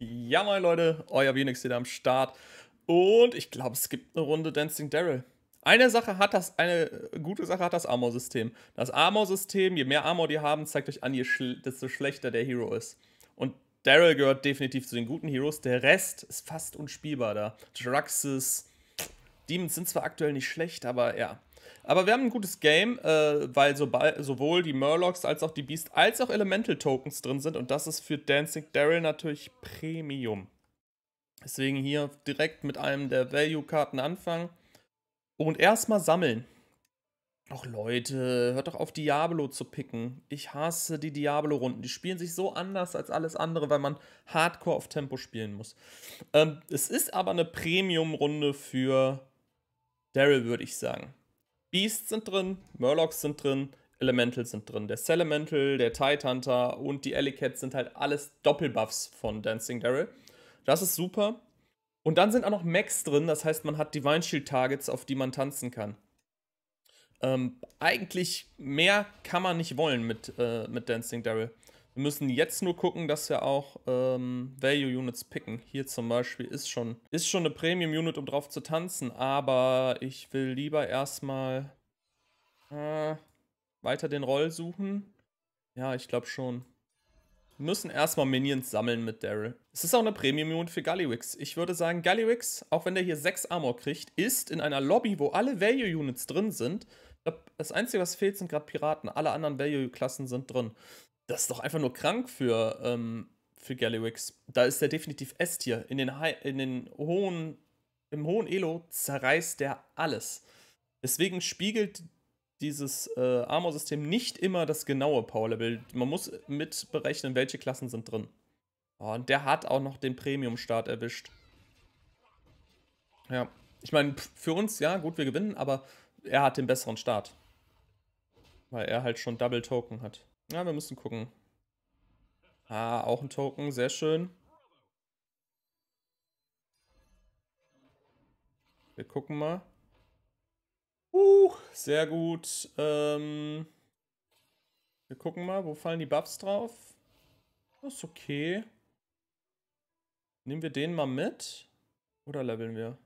Ja, moin Leute, euer Venix hier am Start. Und ich glaube, es gibt eine Runde Dancing Daryl. Eine Sache hat das, eine gute Sache hat das Armor-System. Das Armor-System, je mehr Armor die haben, zeigt euch an, je schl desto schlechter der Hero ist. Und Daryl gehört definitiv zu den guten Heroes. Der Rest ist fast unspielbar da. Draxis, Demons sind zwar aktuell nicht schlecht, aber ja, aber wir haben ein gutes Game, äh, weil sowohl die Murlocs als auch die Beast als auch Elemental Tokens drin sind und das ist für Dancing Daryl natürlich Premium. Deswegen hier direkt mit einem der Value-Karten anfangen und erstmal sammeln. Ach Leute, hört doch auf Diablo zu picken. Ich hasse die Diablo-Runden. Die spielen sich so anders als alles andere, weil man hardcore auf Tempo spielen muss. Ähm, es ist aber eine Premium-Runde für Daryl, würde ich sagen. Beasts sind drin, Murlocs sind drin, Elementals sind drin. Der Elemental, der Tide Hunter und die Alley sind halt alles Doppelbuffs von Dancing Daryl. Das ist super. Und dann sind auch noch Max drin, das heißt, man hat Divine Shield Targets, auf die man tanzen kann. Ähm, eigentlich mehr kann man nicht wollen mit, äh, mit Dancing Daryl. Wir müssen jetzt nur gucken, dass wir auch ähm, Value Units picken. Hier zum Beispiel ist schon, ist schon eine Premium Unit, um drauf zu tanzen, aber ich will lieber erstmal äh, weiter den Roll suchen. Ja, ich glaube schon. Wir müssen erstmal Minions sammeln mit Daryl. Es ist auch eine Premium-Unit für Galliwix. Ich würde sagen, Galliwix, auch wenn der hier 6 Armor kriegt, ist in einer Lobby, wo alle Value-Units drin sind. Das Einzige, was fehlt, sind gerade Piraten. Alle anderen Value-Klassen sind drin. Das ist doch einfach nur krank für, ähm, für Gallywix. Da ist er definitiv S-Tier. In in den hohen, im hohen Elo zerreißt der alles. Deswegen spiegelt dieses äh, Armor-System nicht immer das genaue Power-Level. Man muss mit berechnen, welche Klassen sind drin. Oh, und der hat auch noch den Premium-Start erwischt. Ja, ich meine, für uns, ja, gut, wir gewinnen, aber er hat den besseren Start. Weil er halt schon Double Token hat. Ja, wir müssen gucken. Ah, auch ein Token, sehr schön. Wir gucken mal. Uh, sehr gut. Ähm, wir gucken mal, wo fallen die Buffs drauf? Das ist okay. Nehmen wir den mal mit? Oder leveln wir?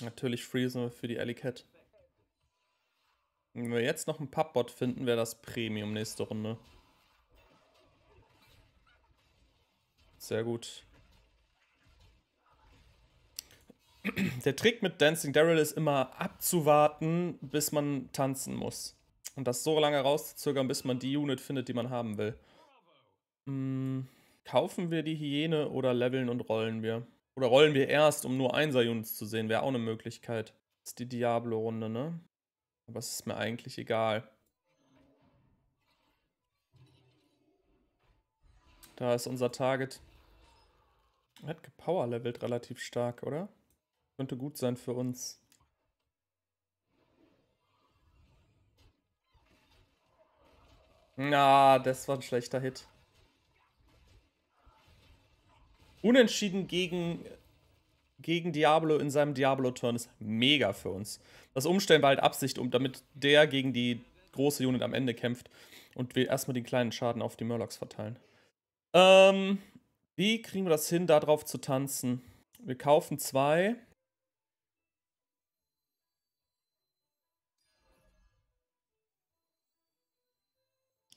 Natürlich Freezer für die Alley Wenn wir jetzt noch einen Pappbot finden, wäre das Premium nächste Runde. Sehr gut. Der Trick mit Dancing Daryl ist immer abzuwarten, bis man tanzen muss. Und das so lange rauszuzögern, bis man die Unit findet, die man haben will. Hm, kaufen wir die Hyäne oder leveln und rollen wir? Oder rollen wir erst, um nur Einser-Units zu sehen? Wäre auch eine Möglichkeit. Das ist die Diablo-Runde, ne? Aber es ist mir eigentlich egal. Da ist unser Target. Er hat gepowerlevelt relativ stark, oder? Könnte gut sein für uns. Na, ah, das war ein schlechter Hit. Unentschieden gegen, gegen Diablo in seinem Diablo-Turn ist mega für uns. Das Umstellen war halt Absicht, um, damit der gegen die große Unit am Ende kämpft und wir erstmal den kleinen Schaden auf die Murlocs verteilen. Ähm, wie kriegen wir das hin, da drauf zu tanzen? Wir kaufen zwei.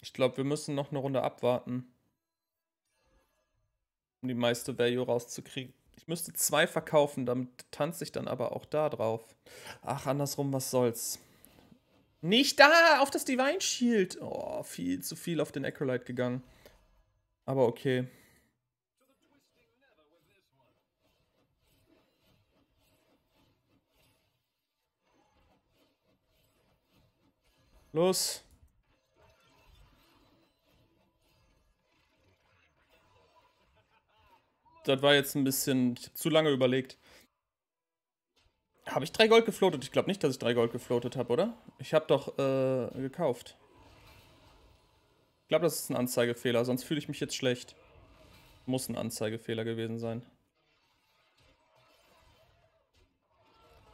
Ich glaube, wir müssen noch eine Runde abwarten um die meiste Value rauszukriegen. Ich müsste zwei verkaufen, damit tanze ich dann aber auch da drauf. Ach, andersrum, was soll's. Nicht da, auf das Divine Shield. Oh, viel zu viel auf den Acrolite gegangen. Aber okay. Los. das war jetzt ein bisschen zu lange überlegt. Habe ich drei Gold gefloatet? Ich glaube nicht, dass ich drei Gold gefloatet habe, oder? Ich habe doch äh, gekauft. Ich glaube, das ist ein Anzeigefehler, sonst fühle ich mich jetzt schlecht. Muss ein Anzeigefehler gewesen sein.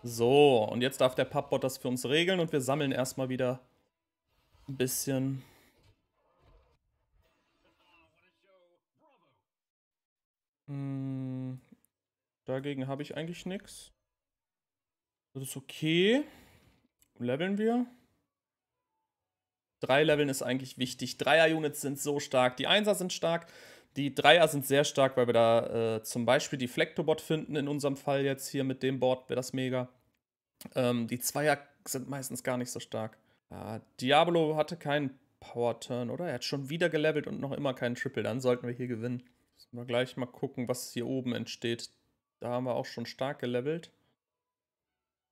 So, und jetzt darf der Pappbot das für uns regeln und wir sammeln erstmal wieder ein bisschen. Mm, dagegen habe ich eigentlich nichts. Das ist okay. Leveln wir. Drei Leveln ist eigentlich wichtig. Dreier-Units sind so stark. Die Einser sind stark. Die Dreier sind sehr stark, weil wir da äh, zum Beispiel die Flektobot finden. In unserem Fall jetzt hier mit dem Board wäre das mega. Ähm, die Zweier sind meistens gar nicht so stark. Ah, Diablo hatte keinen Power Turn, oder? Er hat schon wieder gelevelt und noch immer keinen Triple. Dann sollten wir hier gewinnen. Müssen wir gleich mal gucken, was hier oben entsteht. Da haben wir auch schon stark gelevelt.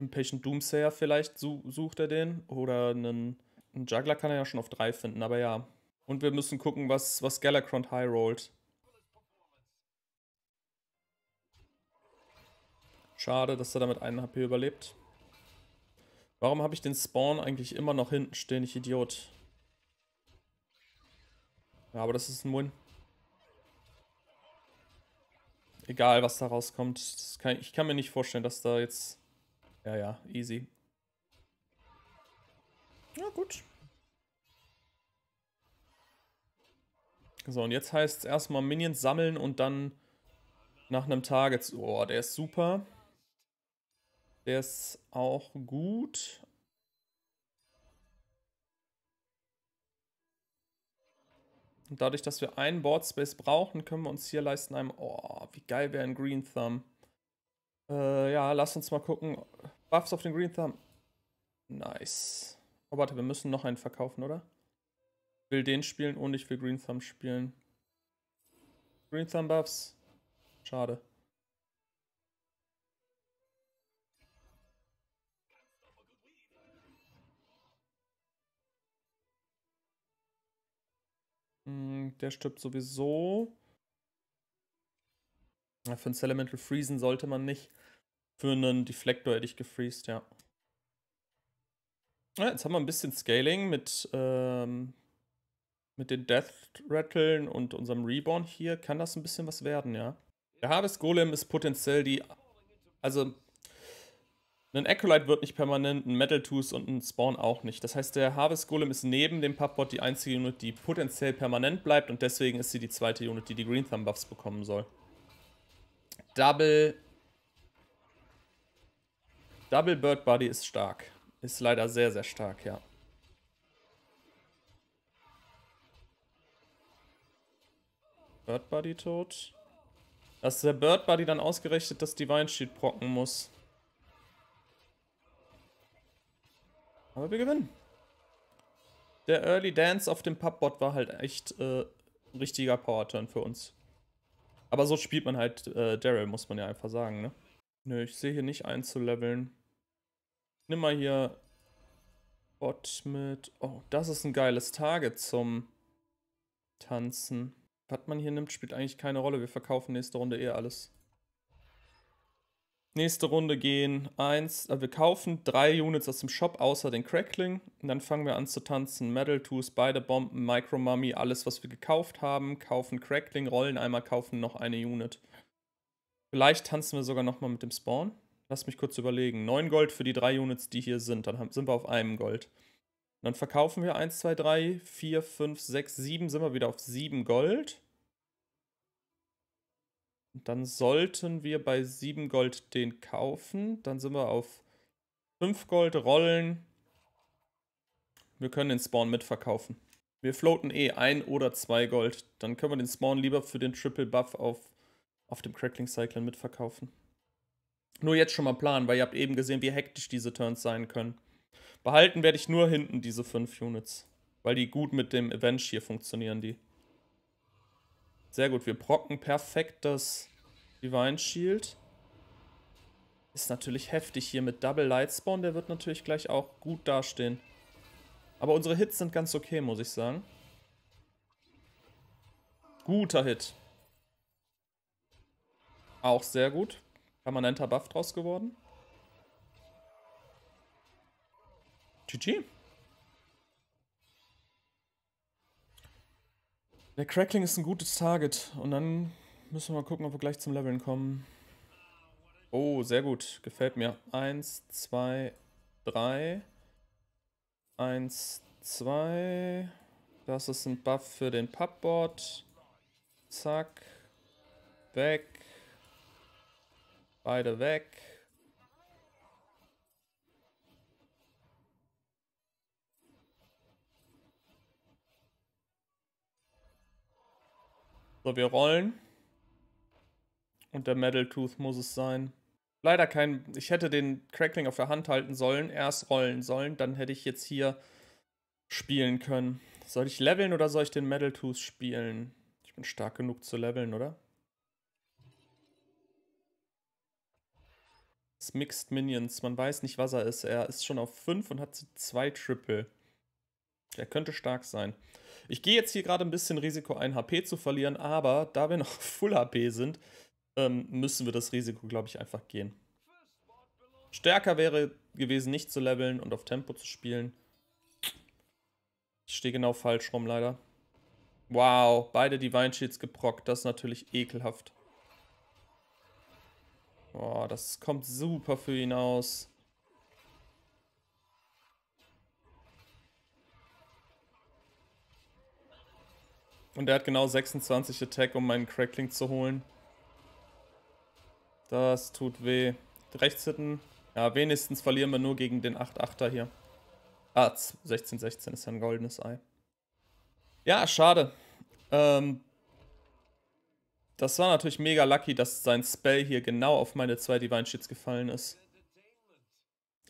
Ein Patient Doomsayer vielleicht sucht er den. Oder einen, einen Juggler kann er ja schon auf 3 finden, aber ja. Und wir müssen gucken, was, was Galakrond high rollt. Schade, dass er damit einen HP überlebt. Warum habe ich den Spawn eigentlich immer noch hinten stehen, ich Idiot? Ja, aber das ist ein Win. egal, was da rauskommt. Kann, ich kann mir nicht vorstellen, dass da jetzt... Ja, ja, easy. Ja, gut. So, und jetzt heißt es erstmal Minions sammeln und dann nach einem Target... Oh, der ist super. Der ist auch gut, Und dadurch, dass wir einen Board Space brauchen, können wir uns hier leisten einem... Oh, wie geil wäre ein Green Thumb. Äh, ja, lass uns mal gucken. Buffs auf den Green Thumb. Nice. Oh, warte, wir müssen noch einen verkaufen, oder? Ich will den spielen und ich will Green Thumb spielen. Green Thumb Buffs. Schade. Mm, der stirbt sowieso. Für ein Elemental Freezen sollte man nicht. Für einen Deflektor hätte ich gefreezed, ja. ja. Jetzt haben wir ein bisschen Scaling mit, ähm, mit den Death Ratteln und unserem Reborn hier. Kann das ein bisschen was werden, ja? Der Harvest Golem ist potenziell die. Also, ein Acolyte wird nicht permanent, ein Metal Tooth und ein Spawn auch nicht. Das heißt, der Harvest Golem ist neben dem Pubot die einzige Unit, die potenziell permanent bleibt und deswegen ist sie die zweite Unit, die die Green Thumb Buffs bekommen soll. Double. Double Bird Buddy ist stark. Ist leider sehr, sehr stark, ja. Bird Buddy tot. Dass der Bird Buddy dann ausgerechnet das Divine Shield procken muss. Aber wir gewinnen. Der Early Dance auf dem Pubbot war halt echt äh, ein richtiger Power-Turn für uns. Aber so spielt man halt äh, Daryl, muss man ja einfach sagen, ne? Nö, ich sehe hier nicht einzuleveln. Nimm mal hier Bot mit. Oh, das ist ein geiles Target zum Tanzen. Was man hier nimmt, spielt eigentlich keine Rolle. Wir verkaufen nächste Runde eh alles. Nächste Runde gehen eins, äh, wir kaufen drei Units aus dem Shop außer den Crackling und dann fangen wir an zu tanzen. Metal Tools, beide Bomben, Micro Mummy, alles was wir gekauft haben, kaufen Crackling, rollen einmal, kaufen noch eine Unit. Vielleicht tanzen wir sogar nochmal mit dem Spawn. Lass mich kurz überlegen. Neun Gold für die drei Units, die hier sind. Dann haben, sind wir auf einem Gold. Und dann verkaufen wir eins, zwei, drei, vier, fünf, sechs, sieben. Sind wir wieder auf sieben Gold. Dann sollten wir bei 7 Gold den kaufen. Dann sind wir auf 5 Gold rollen. Wir können den Spawn mitverkaufen. Wir floaten eh 1 oder 2 Gold. Dann können wir den Spawn lieber für den Triple Buff auf, auf dem Crackling Cyclone mitverkaufen. Nur jetzt schon mal planen, weil ihr habt eben gesehen, wie hektisch diese Turns sein können. Behalten werde ich nur hinten diese 5 Units. Weil die gut mit dem Avenge hier funktionieren, die. Sehr gut, wir brocken perfekt das Divine Shield. Ist natürlich heftig hier mit Double Lightspawn. Der wird natürlich gleich auch gut dastehen. Aber unsere Hits sind ganz okay, muss ich sagen. Guter Hit. Auch sehr gut. Permanenter Buff draus geworden. GG. Der Crackling ist ein gutes Target. Und dann müssen wir mal gucken, ob wir gleich zum Leveln kommen. Oh, sehr gut. Gefällt mir. Eins, zwei, drei. Eins, zwei. Das ist ein Buff für den Pubboard. Zack. Weg. Beide weg. So, wir rollen. Und der Metal Tooth muss es sein. Leider kein. Ich hätte den Crackling auf der Hand halten sollen, erst rollen sollen, dann hätte ich jetzt hier spielen können. Soll ich leveln oder soll ich den Metal Tooth spielen? Ich bin stark genug zu leveln, oder? Das Mixed Minions. Man weiß nicht, was er ist. Er ist schon auf 5 und hat 2 Triple. Er könnte stark sein. Ich gehe jetzt hier gerade ein bisschen Risiko ein, HP zu verlieren, aber da wir noch Full HP sind, ähm, müssen wir das Risiko, glaube ich, einfach gehen. Stärker wäre gewesen, nicht zu leveln und auf Tempo zu spielen. Ich stehe genau falsch rum, leider. Wow, beide Divine Shields geprockt. Das ist natürlich ekelhaft. Boah, das kommt super für ihn aus. Und er hat genau 26 Attack, um meinen Crackling zu holen. Das tut weh. Rechts hitten. Ja, wenigstens verlieren wir nur gegen den 8-8er hier. Ah, 16-16 ist ja ein goldenes Ei. Ja, schade. Ähm, das war natürlich mega lucky, dass sein Spell hier genau auf meine zwei Divine Shits gefallen ist.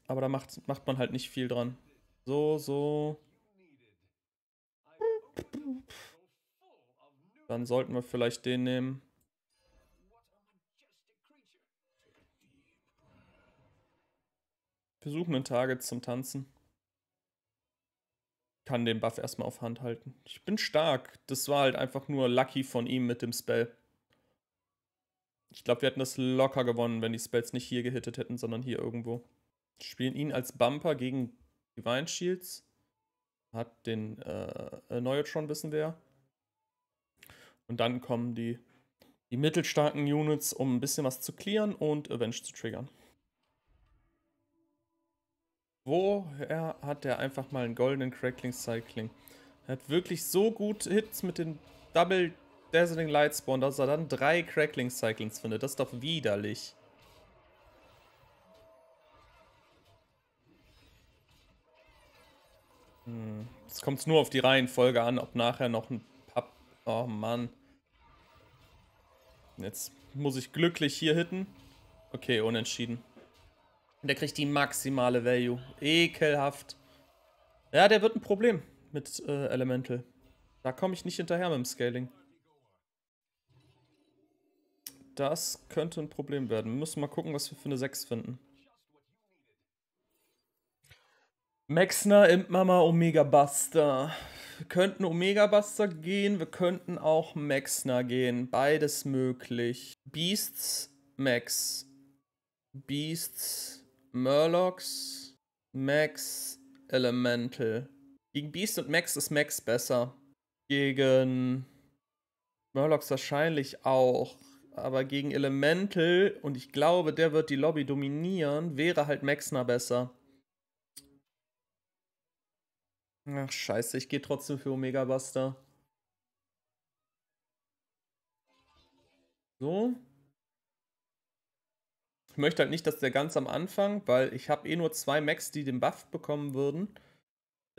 Aber da macht, macht man halt nicht viel dran. So, so. Dann sollten wir vielleicht den nehmen. Wir suchen einen Target zum Tanzen. Kann den Buff erstmal auf Hand halten. Ich bin stark. Das war halt einfach nur lucky von ihm mit dem Spell. Ich glaube, wir hätten das locker gewonnen, wenn die Spells nicht hier gehittet hätten, sondern hier irgendwo. Spielen ihn als Bumper gegen Divine Shields. Hat den äh, Neutron, wissen wir ja. Und dann kommen die, die mittelstarken Units, um ein bisschen was zu clearen und Avenge zu triggern. Woher hat der einfach mal einen goldenen Crackling Cycling? Er hat wirklich so gut Hits mit den Double Dazzling Light Spawn, dass er dann drei Crackling Cyclings findet. Das ist doch widerlich. Hm. Jetzt kommt es nur auf die Reihenfolge an, ob nachher noch ein Papp... Oh Mann. Jetzt muss ich glücklich hier hitten. Okay, unentschieden. der kriegt die maximale Value. Ekelhaft. Ja, der wird ein Problem mit äh, Elemental. Da komme ich nicht hinterher mit dem Scaling. Das könnte ein Problem werden. Wir müssen mal gucken, was wir für eine 6 finden. Maxner, Impmama, Omega Buster. Wir könnten Omega Buster gehen, wir könnten auch Maxner gehen. Beides möglich. Beasts, Max. Beasts, Murlocs, Max, Elemental. Gegen Beast und Max ist Max besser. Gegen Murlocs wahrscheinlich auch. Aber gegen Elemental, und ich glaube, der wird die Lobby dominieren, wäre halt Maxner besser. Ach, scheiße, ich gehe trotzdem für Omega Buster. So. Ich möchte halt nicht, dass der ganz am Anfang, weil ich habe eh nur zwei Max, die den Buff bekommen würden.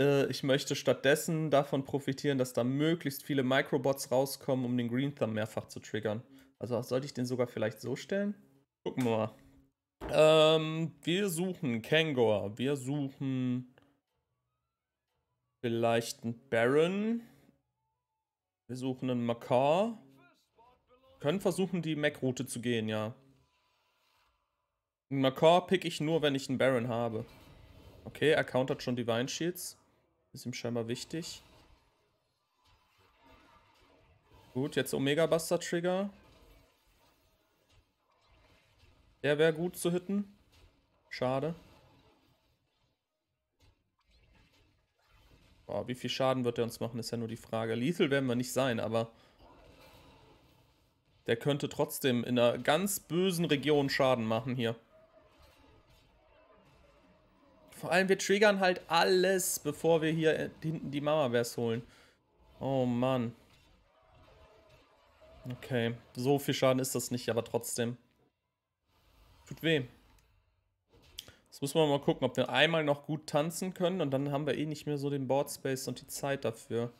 Äh, ich möchte stattdessen davon profitieren, dass da möglichst viele Microbots rauskommen, um den Green Thumb mehrfach zu triggern. Also sollte ich den sogar vielleicht so stellen? Gucken wir mal. Ähm, wir suchen Kangor, wir suchen Vielleicht ein Baron. Wir suchen einen Makar. Können versuchen, die Mac-Route zu gehen, ja. Einen Makar pick ich nur, wenn ich einen Baron habe. Okay, er countert schon Divine Shields. Ist ihm scheinbar wichtig. Gut, jetzt Omega Buster Trigger. Der wäre gut zu hitten. Schade. Oh, wie viel Schaden wird er uns machen, ist ja nur die Frage. Lethal werden wir nicht sein, aber der könnte trotzdem in einer ganz bösen Region Schaden machen hier. Vor allem, wir triggern halt alles, bevor wir hier hinten die Mama-Bears holen. Oh, Mann. Okay, so viel Schaden ist das nicht, aber trotzdem. Tut weh. Jetzt müssen wir mal gucken, ob wir einmal noch gut tanzen können und dann haben wir eh nicht mehr so den Boardspace und die Zeit dafür.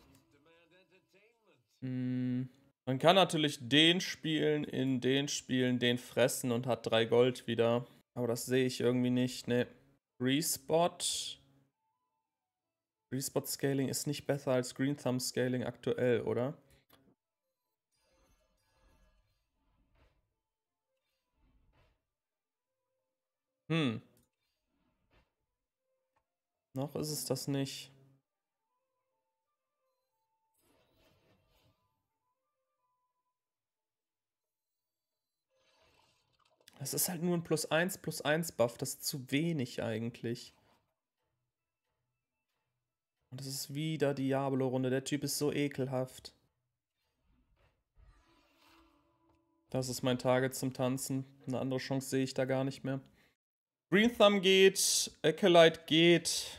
Hm. Man kann natürlich den spielen, in den spielen, den fressen und hat drei Gold wieder. Aber das sehe ich irgendwie nicht. Ne. Respot. Respot Scaling ist nicht besser als Green Thumb Scaling aktuell, oder? Hm. Noch ist es das nicht. Das ist halt nur ein plus 1, plus 1 Buff. Das ist zu wenig eigentlich. Und das ist wieder Diablo-Runde. Der Typ ist so ekelhaft. Das ist mein Target zum Tanzen. Eine andere Chance sehe ich da gar nicht mehr. Green Thumb geht, Acolyte geht,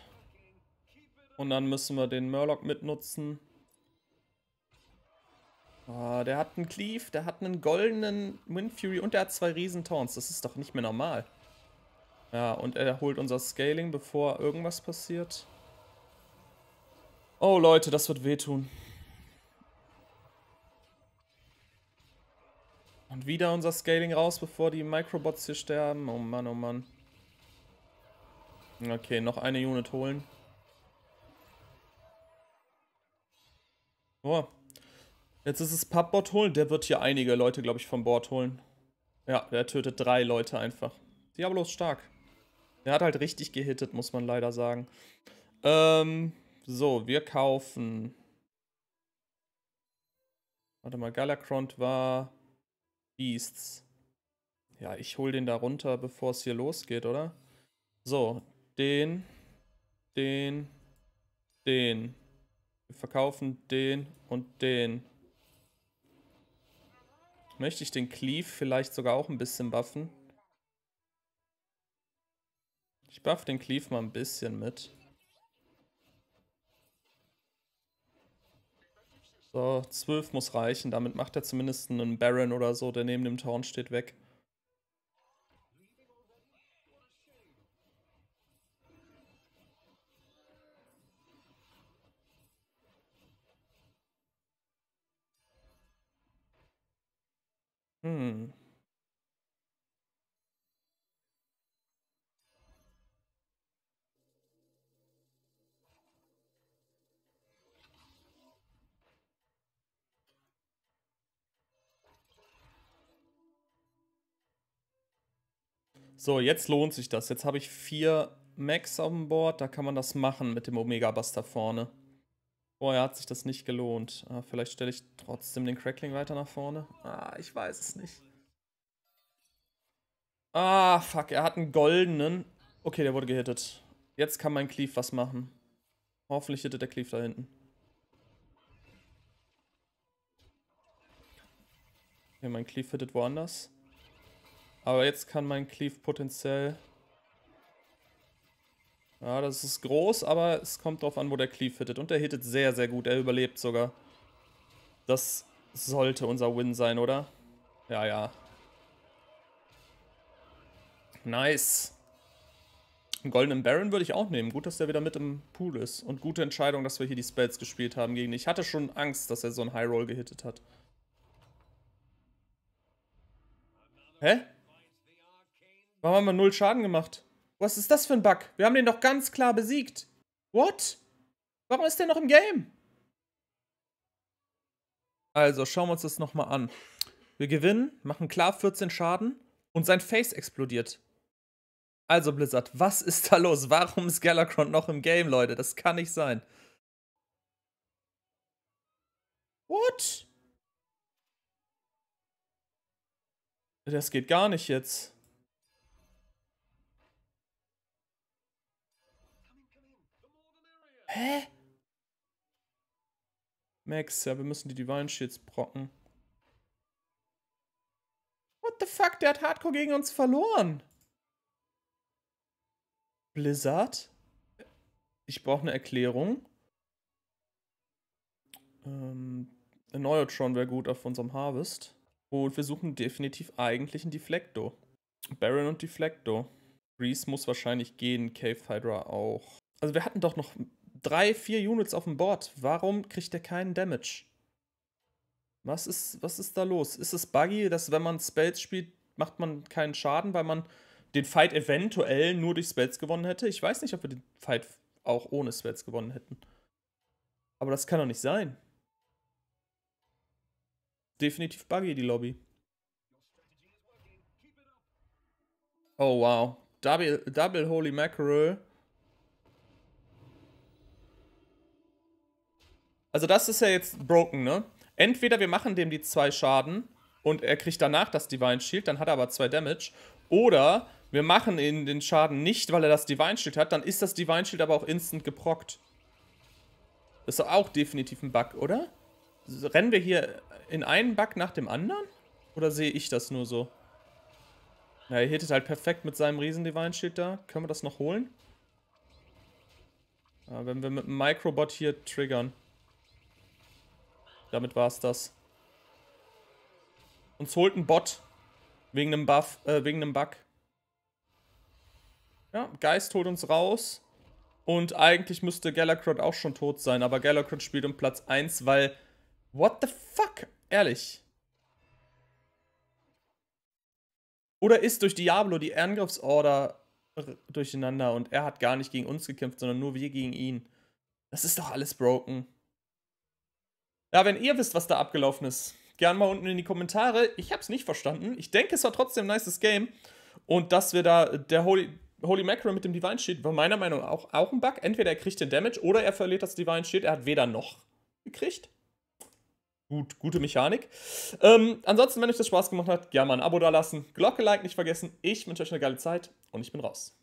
und dann müssen wir den Murloc mitnutzen. Oh, der hat einen Cleave, der hat einen goldenen Windfury und der hat zwei Riesentorns. Das ist doch nicht mehr normal. Ja, und er holt unser Scaling, bevor irgendwas passiert. Oh Leute, das wird wehtun. Und wieder unser Scaling raus, bevor die Microbots hier sterben. Oh Mann, oh Mann. Okay, noch eine Unit holen. Oh. Jetzt ist es Pappbot holen. Der wird hier einige Leute, glaube ich, vom Bord holen. Ja, der tötet drei Leute einfach. Diablo ist stark. Der hat halt richtig gehittet, muss man leider sagen. Ähm, so, wir kaufen. Warte mal, Galakrond war Beasts. Ja, ich hole den da runter, bevor es hier losgeht, oder? So, den, den, den. Wir verkaufen den und den. Möchte ich den Cleave vielleicht sogar auch ein bisschen buffen? Ich buff den Cleave mal ein bisschen mit. So, 12 muss reichen. Damit macht er zumindest einen Baron oder so, der neben dem Town steht, weg. So, jetzt lohnt sich das. Jetzt habe ich vier Max auf dem Board. Da kann man das machen mit dem Omega Buster vorne. Vorher hat sich das nicht gelohnt. Ah, vielleicht stelle ich trotzdem den Crackling weiter nach vorne. Ah, ich weiß es nicht. Ah, fuck, er hat einen goldenen. Okay, der wurde gehittet. Jetzt kann mein Cleave was machen. Hoffentlich hittet der Cleave da hinten. Okay, mein Cleave hittet woanders. Aber jetzt kann mein Cleave potenziell... Ja, das ist groß, aber es kommt drauf an, wo der Cleave hittet. Und der hittet sehr, sehr gut. Er überlebt sogar. Das sollte unser Win sein, oder? Ja, ja. Nice. Einen goldenen Baron würde ich auch nehmen. Gut, dass der wieder mit im Pool ist. Und gute Entscheidung, dass wir hier die Spells gespielt haben gegen ihn. Ich hatte schon Angst, dass er so einen High Roll gehittet hat. Hä? Warum haben wir null Schaden gemacht? Was ist das für ein Bug? Wir haben den doch ganz klar besiegt. What? Warum ist der noch im Game? Also, schauen wir uns das nochmal an. Wir gewinnen, machen klar 14 Schaden und sein Face explodiert. Also Blizzard, was ist da los? Warum ist Galakrond noch im Game, Leute? Das kann nicht sein. What? Das geht gar nicht jetzt. Hä? Max, ja, wir müssen die Divine Shields brocken. What the fuck, der hat Hardcore gegen uns verloren. Blizzard? Ich brauche eine Erklärung. Ähm, ein Neutron wäre gut auf unserem Harvest. Und wir suchen definitiv eigentlich einen Deflecto. Baron und Deflecto. Reese muss wahrscheinlich gehen, Cave Hydra auch. Also wir hatten doch noch drei, vier Units auf dem Board. Warum kriegt er keinen Damage? Was ist, was ist da los? Ist es buggy, dass wenn man Spells spielt, macht man keinen Schaden, weil man den Fight eventuell nur durch Spells gewonnen hätte? Ich weiß nicht, ob wir den Fight auch ohne Spells gewonnen hätten. Aber das kann doch nicht sein. Definitiv buggy, die Lobby. Oh wow. Double, Double Holy Mackerel. Also das ist ja jetzt broken, ne? Entweder wir machen dem die zwei Schaden und er kriegt danach das Divine Shield, dann hat er aber zwei Damage. Oder wir machen ihm den Schaden nicht, weil er das Divine Shield hat, dann ist das Divine Shield aber auch instant geprockt. Das ist auch definitiv ein Bug, oder? Rennen wir hier in einen Bug nach dem anderen? Oder sehe ich das nur so? Ja, er hittet halt perfekt mit seinem riesen Divine Shield da. Können wir das noch holen? Ja, wenn wir mit dem Microbot hier triggern. Damit war es das. Uns holt ein Bot. Wegen einem Buff, äh, wegen einem Bug. Ja, Geist holt uns raus. Und eigentlich müsste Galakrond auch schon tot sein, aber Galakrond spielt um Platz 1, weil... What the fuck? Ehrlich. Oder ist durch Diablo die Angriffsorder durcheinander und er hat gar nicht gegen uns gekämpft, sondern nur wir gegen ihn. Das ist doch alles broken. Ja, wenn ihr wisst, was da abgelaufen ist, gerne mal unten in die Kommentare. Ich habe es nicht verstanden. Ich denke, es war trotzdem ein nices Game. Und dass wir da der Holy, Holy Macro mit dem Divine Shield war meiner Meinung nach auch, auch ein Bug. Entweder er kriegt den Damage oder er verliert das Divine Shield. Er hat weder noch gekriegt. Gut, gute Mechanik. Ähm, ansonsten, wenn euch das Spaß gemacht hat, gerne mal ein Abo da lassen. Glocke, Like nicht vergessen. Ich wünsche euch eine geile Zeit und ich bin raus.